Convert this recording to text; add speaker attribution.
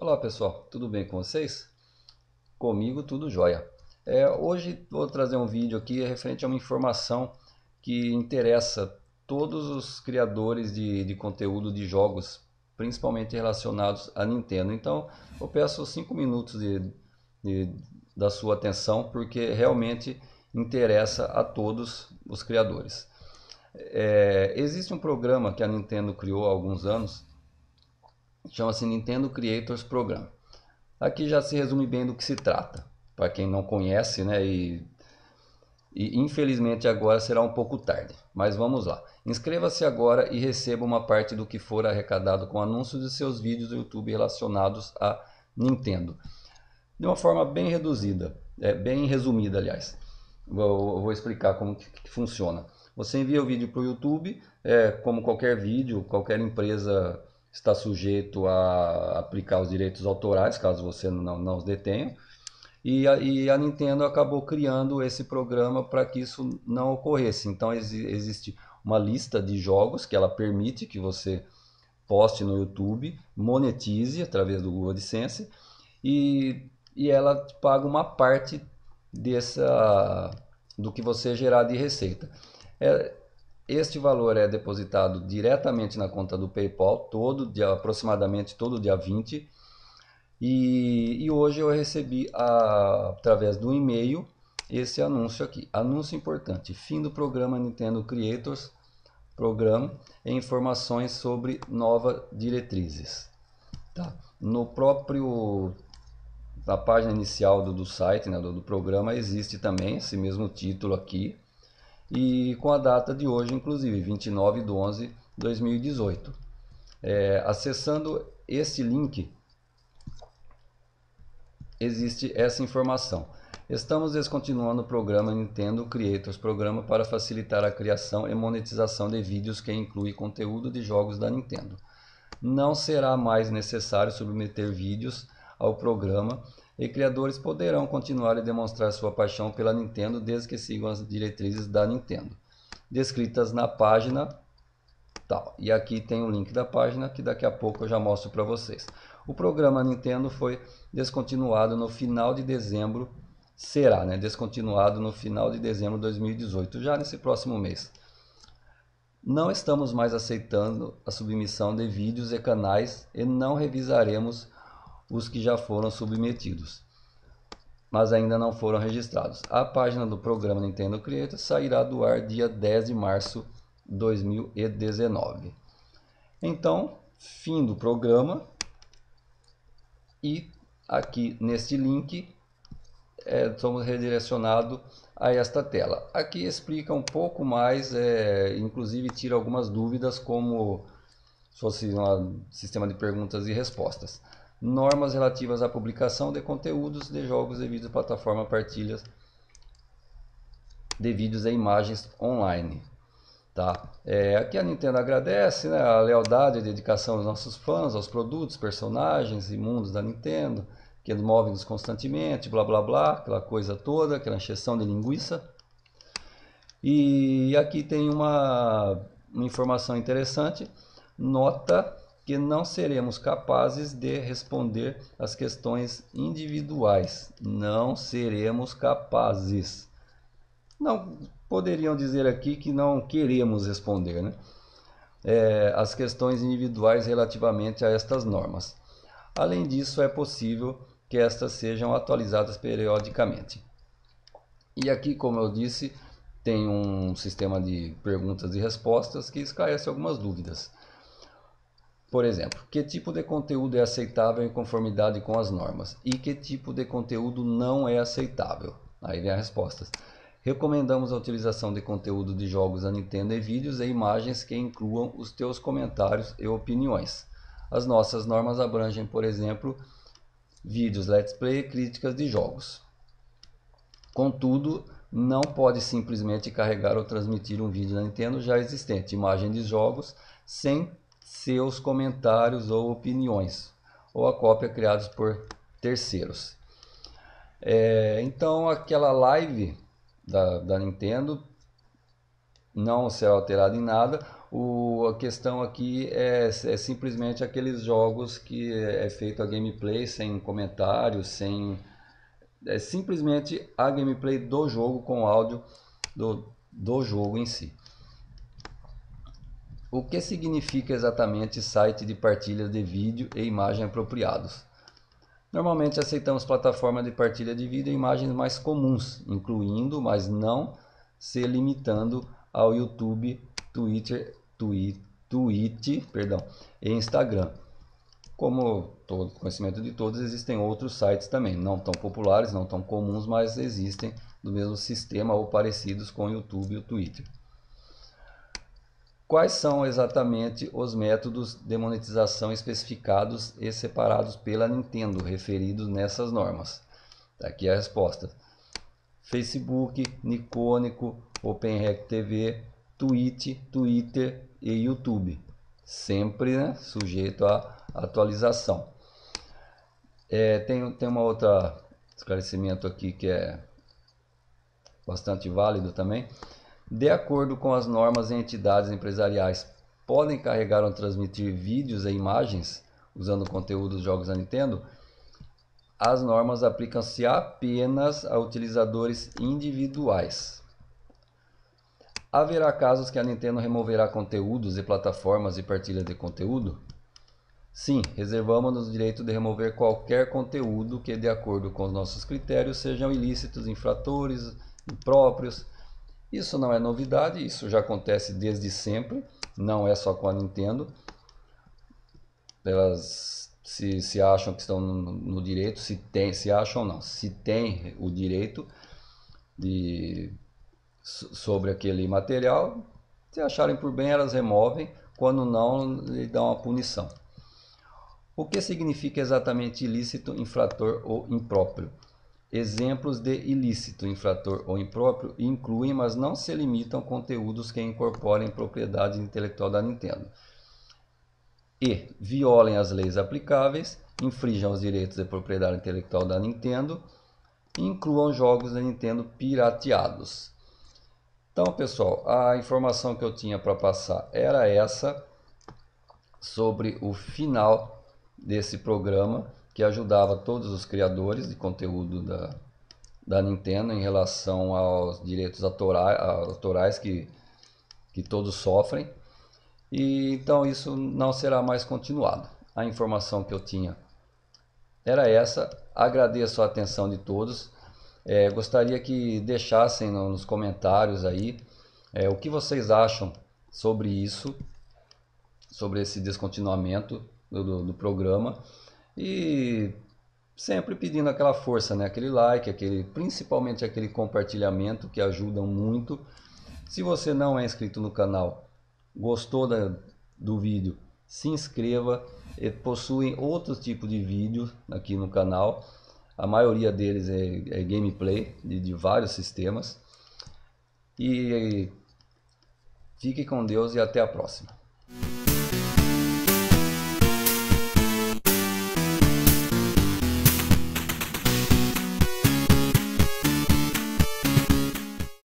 Speaker 1: Olá pessoal, tudo bem com vocês? Comigo tudo jóia. É, hoje vou trazer um vídeo aqui referente a uma informação que interessa todos os criadores de, de conteúdo de jogos, principalmente relacionados à Nintendo. Então eu peço 5 minutos de, de, da sua atenção porque realmente interessa a todos os criadores. É, existe um programa que a Nintendo criou há alguns anos chama-se Nintendo Creators Program. Aqui já se resume bem do que se trata, para quem não conhece, né? E, e infelizmente agora será um pouco tarde, mas vamos lá. Inscreva-se agora e receba uma parte do que for arrecadado com anúncios de seus vídeos do YouTube relacionados a Nintendo. De uma forma bem reduzida, é, bem resumida, aliás. Vou, vou explicar como que, que funciona. Você envia o vídeo para o YouTube, é, como qualquer vídeo, qualquer empresa está sujeito a aplicar os direitos autorais, caso você não, não os detenha. E a, e a Nintendo acabou criando esse programa para que isso não ocorresse. Então ex, existe uma lista de jogos que ela permite que você poste no YouTube, monetize através do Google AdSense e, e ela paga uma parte dessa do que você gerar de receita. É, este valor é depositado diretamente na conta do PayPal, todo dia, aproximadamente todo dia 20. E, e hoje eu recebi a, através do e-mail esse anúncio aqui. Anúncio importante: fim do programa Nintendo Creators Program e informações sobre novas diretrizes. Tá? No próprio na página inicial do, do site, né, do, do programa, existe também esse mesmo título aqui e com a data de hoje, inclusive, 29 de 11 de 2018. É, acessando esse link, existe essa informação. Estamos descontinuando o programa Nintendo Creators Programa para facilitar a criação e monetização de vídeos que inclui conteúdo de jogos da Nintendo. Não será mais necessário submeter vídeos ao programa e criadores poderão continuar a demonstrar sua paixão pela Nintendo desde que sigam as diretrizes da Nintendo, descritas na página tal. E aqui tem o um link da página que daqui a pouco eu já mostro para vocês. O programa Nintendo foi descontinuado no final de dezembro, será, né, descontinuado no final de dezembro de 2018, já nesse próximo mês. Não estamos mais aceitando a submissão de vídeos e canais e não revisaremos os que já foram submetidos, mas ainda não foram registrados. A página do programa Nintendo Creator sairá do ar dia 10 de março de 2019. Então, fim do programa e aqui neste link é, somos redirecionados a esta tela. Aqui explica um pouco mais, é, inclusive tira algumas dúvidas como se fosse um sistema de perguntas e respostas normas relativas à publicação de conteúdos de jogos de vídeo plataforma partilhas de vídeos e imagens online. Tá? É, aqui a Nintendo agradece né, a lealdade e dedicação dos nossos fãs, aos produtos, personagens e mundos da Nintendo, que movem-nos constantemente, blá blá blá, aquela coisa toda, aquela encheção de linguiça. E aqui tem uma, uma informação interessante, nota que não seremos capazes de responder as questões individuais. Não seremos capazes. Não poderiam dizer aqui que não queremos responder né? É, as questões individuais relativamente a estas normas. Além disso, é possível que estas sejam atualizadas periodicamente. E aqui, como eu disse, tem um sistema de perguntas e respostas que esclarece algumas dúvidas. Por exemplo, que tipo de conteúdo é aceitável em conformidade com as normas e que tipo de conteúdo não é aceitável? Aí vem as respostas. Recomendamos a utilização de conteúdo de jogos da Nintendo e vídeos e imagens que incluam os teus comentários e opiniões. As nossas normas abrangem, por exemplo, vídeos let's play e críticas de jogos. Contudo, não pode simplesmente carregar ou transmitir um vídeo da Nintendo já existente, imagem de jogos, sem seus comentários ou opiniões, ou a cópia criados por terceiros. É, então, aquela live da, da Nintendo não será alterada em nada. O, a questão aqui é, é simplesmente aqueles jogos que é, feito a gameplay sem comentários, sem. É simplesmente a gameplay do jogo com áudio do, do jogo em si. O que significa exatamente site de partilha de vídeo e imagem apropriados? Normalmente aceitamos plataformas de partilha de vídeo e imagens mais comuns, incluindo, mas não se limitando ao YouTube, Twitter, Twitch perdão, e Instagram. Como todo conhecimento de todos, existem outros sites também, não tão populares, não tão comuns, mas existem do mesmo sistema ou parecidos com o YouTube e o Twitter. Quais são exatamente os métodos de monetização especificados e separados pela Nintendo referidos nessas normas? Tá aqui a resposta. Facebook, Nicônico, OpenRec TV, Twitch, Twitter e YouTube. Sempre né, sujeito à atualização. É, tem, tem uma outra esclarecimento aqui que é bastante válido também de acordo com as normas, entidades empresariais podem carregar ou transmitir vídeos e imagens usando conteúdo dos jogos da Nintendo. As normas aplicam-se apenas a utilizadores individuais. Haverá casos que a Nintendo removerá conteúdos e plataformas de partilha de conteúdo? Sim, reservamos-nos o direito de remover qualquer conteúdo que, de acordo com os nossos critérios, sejam ilícitos, infratores, impróprios, isso não é novidade, isso já acontece desde sempre, não é só com a Nintendo. Elas se, se acham que estão no, no direito, se tem, se acham não, se tem o direito de sobre aquele material, se acharem por bem elas removem, quando não lhe dão uma punição. O que significa exatamente ilícito, infrator ou impróprio? Exemplos de ilícito, infrator ou impróprio incluem, mas não se limitam, conteúdos que incorporem propriedade intelectual da Nintendo e violem as leis aplicáveis, infringam os direitos de propriedade intelectual da Nintendo e incluam jogos da Nintendo pirateados. Então, pessoal, a informação que eu tinha para passar era essa sobre o final desse programa que ajudava todos os criadores de conteúdo da, da Nintendo em relação aos direitos autorais, autorais que, que todos sofrem. E então isso não será mais continuado. A informação que eu tinha era essa. Agradeço a atenção de todos. É, gostaria que deixassem nos comentários aí é, o que vocês acham sobre isso, sobre esse descontinuamento do, do, do programa. E sempre pedindo aquela força, né? Aquele like, aquele, principalmente aquele compartilhamento que ajudam muito. Se você não é inscrito no canal, gostou da, do vídeo, se inscreva. Possuem outros tipos de vídeo aqui no canal. A maioria deles é, é gameplay de, de vários sistemas. E fique com Deus e até a próxima.